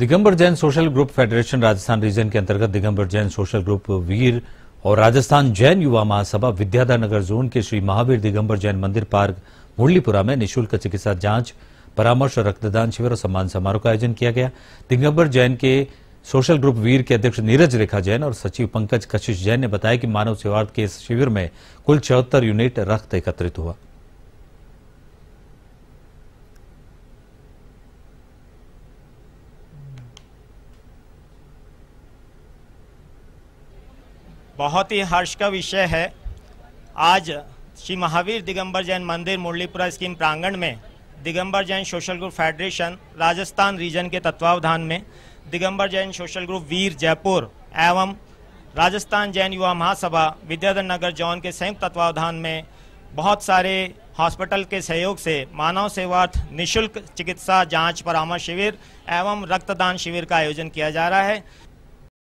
Digambar Jain social group federation Rajasthan region के अंतर्गत Digambar Jain social group Veer और राजस्थान जैन युवा महासभा विद्याधर नगर जोन के श्री महावीर दिगंबर जैन मंदिर पार्क मुरलीपुरा में निशुल्क चिकित्सा जांच परामर्श और रक्तदान शिविर और सम्मान समारोह का आयोजन किया गया दिगंबर जैन के सोशल ग्रुप वीर के अध्यक्ष नीरज रेखा जैन और सचिव पंकज कशिश जैन ने बताया कि मानव सेवार्थ के इस शिविर में कुल चौहत्तर यूनिट रक्त एकत्रित हुआ बहुत ही हर्ष का विषय है आज श्री महावीर दिगंबर जैन मंदिर मुरलीपुरा स्कीम प्रांगण में Digambar Jain social group federation Rajasthan region के तत्वावधान में दिगंबर जैन सोशल ग्रुप वीर जयपुर एवं राजस्थान जैन युवा महासभा विद्याधर नगर जौन के संयुक्त तत्वावधान में बहुत सारे हॉस्पिटल के सहयोग से मानव सेवार्थ निशुल्क चिकित्सा जांच परामर्श शिविर एवं रक्तदान शिविर का आयोजन किया जा रहा है